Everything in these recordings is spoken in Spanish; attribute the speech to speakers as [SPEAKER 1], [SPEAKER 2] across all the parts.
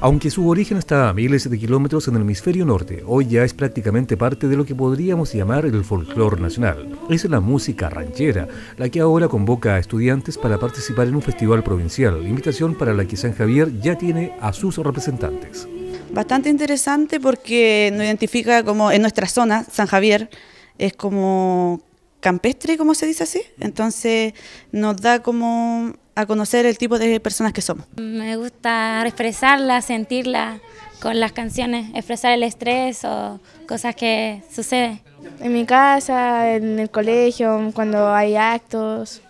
[SPEAKER 1] Aunque su origen está a miles de kilómetros en el hemisferio norte, hoy ya es prácticamente parte de lo que podríamos llamar el folclore nacional. Es la música ranchera, la que ahora convoca a estudiantes para participar en un festival provincial, invitación para la que San Javier ya tiene a sus representantes.
[SPEAKER 2] Bastante interesante porque nos identifica como en nuestra zona, San Javier, es como campestre, como se dice así. Entonces nos da como a conocer el tipo de personas que somos. Me gusta expresarla, sentirla con las canciones, expresar el estrés o cosas que suceden. En mi casa, en el colegio, cuando hay actos,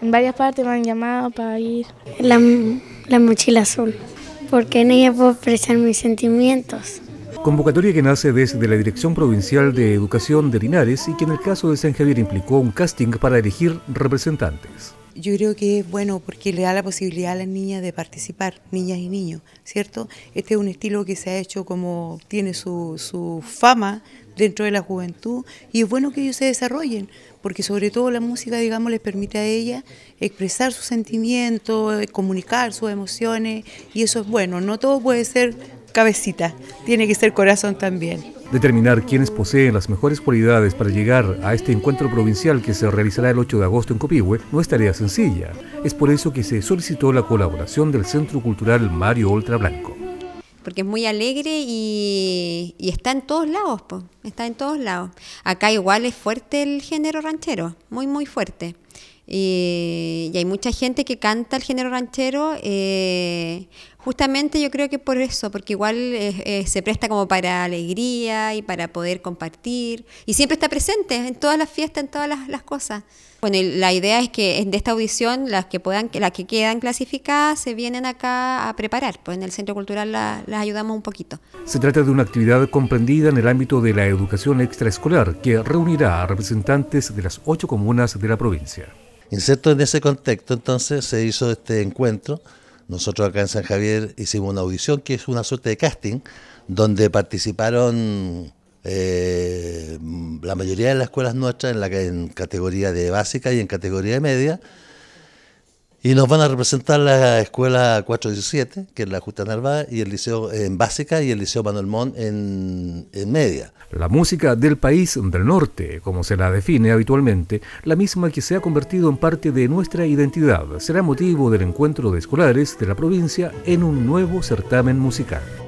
[SPEAKER 2] en varias partes me han llamado para ir. La, la mochila azul, porque en ella puedo expresar mis sentimientos.
[SPEAKER 1] Convocatoria que nace desde la Dirección Provincial de Educación de Linares y que en el caso de San Javier implicó un casting para elegir representantes
[SPEAKER 2] yo creo que es bueno porque le da la posibilidad a las niñas de participar, niñas y niños, ¿cierto? Este es un estilo que se ha hecho como tiene su, su fama dentro de la juventud y es bueno que ellos se desarrollen, porque sobre todo la música, digamos, les permite a ellas expresar sus sentimientos, comunicar sus emociones y eso es bueno, no todo puede ser cabecita, tiene que ser corazón también
[SPEAKER 1] determinar quiénes poseen las mejores cualidades para llegar a este encuentro provincial que se realizará el 8 de agosto en Copihue no es tarea sencilla. Es por eso que se solicitó la colaboración del Centro Cultural Mario Ultra Blanco.
[SPEAKER 3] Porque es muy alegre y, está en todos lados, está en todos lados. Acá igual es fuerte el género ranchero, muy, muy fuerte. Eh, y, hay mucha gente que canta el género ranchero, eh, justamente yo creo que por eso, porque igual eh, se presta como para alegría y para poder compartir, y siempre está presente en todas las fiestas, en todas las, cosas. Bueno, la idea es que de esta audición las que puedan, las que quedan clasificadas se vienen acá a preparar, pues en el Centro Cultural las ayudamos un poquito.
[SPEAKER 1] Se trata de una actividad comprendida en el ámbito de la educación extraescolar que reunirá a representantes de las ocho comunas de la
[SPEAKER 3] provincia. Inserto en ese contexto, entonces se hizo este encuentro. Nosotros acá en San Javier hicimos una audición, que es una suerte de casting, donde participaron eh, la mayoría de las escuelas nuestras en, la, en categoría de básica y en categoría de media, y nos van a representar la Escuela 417, que es la Justa Narváez, y el Liceo en Básica y el Liceo Manuel Montt en, en Media.
[SPEAKER 1] La música del país del norte, como se la define habitualmente, la misma que se ha convertido en parte de nuestra identidad, será motivo del encuentro de escolares de la provincia en un nuevo certamen musical.